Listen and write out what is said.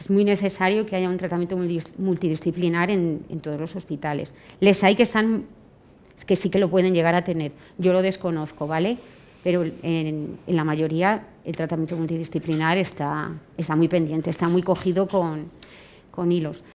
es muy necesario que haya un tratamiento multidisciplinar en, todos los hospitales. Les hay que están que sí que lo pueden llegar a tener. Yo lo desconozco, ¿vale? Pero en, en la mayoría el tratamiento multidisciplinar está, muy pendiente, está muy cogido con hilos.